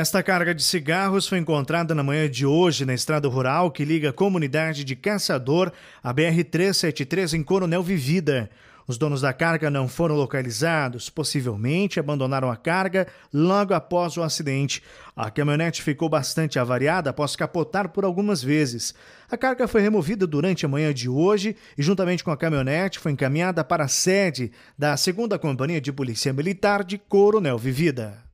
Esta carga de cigarros foi encontrada na manhã de hoje na estrada rural que liga a comunidade de Caçador à BR-373 em Coronel Vivida. Os donos da carga não foram localizados, possivelmente abandonaram a carga logo após o acidente. A caminhonete ficou bastante avariada após capotar por algumas vezes. A carga foi removida durante a manhã de hoje e, juntamente com a caminhonete, foi encaminhada para a sede da 2 Companhia de Polícia Militar de Coronel Vivida.